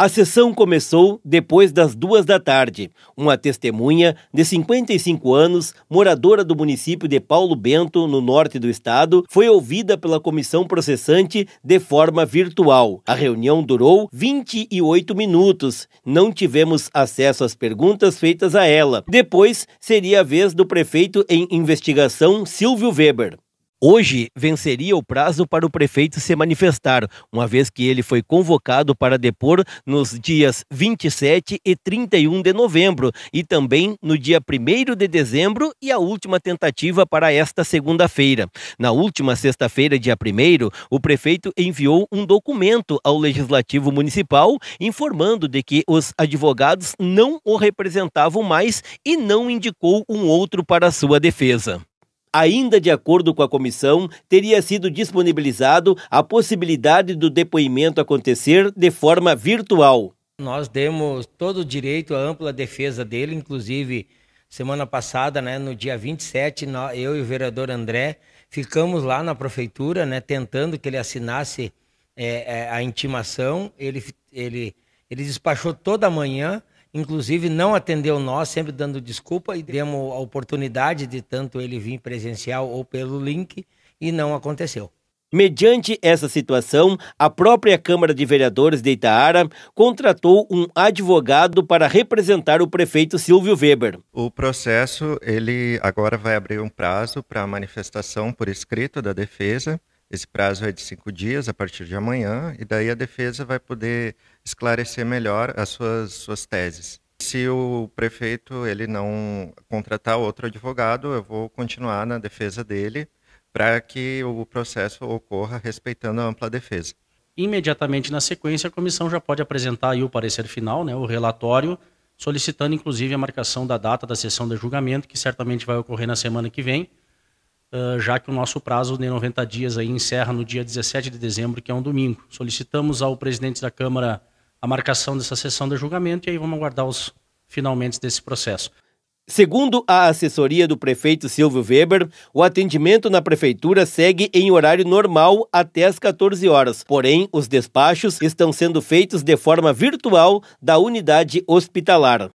A sessão começou depois das duas da tarde. Uma testemunha de 55 anos, moradora do município de Paulo Bento, no norte do estado, foi ouvida pela comissão processante de forma virtual. A reunião durou 28 minutos. Não tivemos acesso às perguntas feitas a ela. Depois seria a vez do prefeito em investigação, Silvio Weber. Hoje venceria o prazo para o prefeito se manifestar, uma vez que ele foi convocado para depor nos dias 27 e 31 de novembro e também no dia 1 de dezembro e a última tentativa para esta segunda-feira. Na última sexta-feira, dia 1, o prefeito enviou um documento ao Legislativo Municipal informando de que os advogados não o representavam mais e não indicou um outro para sua defesa. Ainda de acordo com a comissão, teria sido disponibilizado a possibilidade do depoimento acontecer de forma virtual. Nós demos todo o direito à ampla defesa dele, inclusive semana passada, né, no dia 27, eu e o vereador André ficamos lá na prefeitura, né, tentando que ele assinasse é, a intimação. Ele, ele, ele despachou toda a manhã, inclusive não atendeu nós, sempre dando desculpa e demos a oportunidade de tanto ele vir presencial ou pelo link e não aconteceu. Mediante essa situação, a própria Câmara de Vereadores de Itaara contratou um advogado para representar o prefeito Silvio Weber. O processo, ele agora vai abrir um prazo para manifestação por escrito da defesa esse prazo é de cinco dias a partir de amanhã, e daí a defesa vai poder esclarecer melhor as suas, suas teses. Se o prefeito ele não contratar outro advogado, eu vou continuar na defesa dele para que o processo ocorra respeitando a ampla defesa. Imediatamente na sequência, a comissão já pode apresentar o parecer final, né, o relatório, solicitando inclusive a marcação da data da sessão de julgamento, que certamente vai ocorrer na semana que vem já que o nosso prazo de 90 dias aí encerra no dia 17 de dezembro, que é um domingo. Solicitamos ao presidente da Câmara a marcação dessa sessão de julgamento e aí vamos aguardar os finalmente desse processo. Segundo a assessoria do prefeito Silvio Weber, o atendimento na prefeitura segue em horário normal até as 14 horas. Porém, os despachos estão sendo feitos de forma virtual da unidade hospitalar.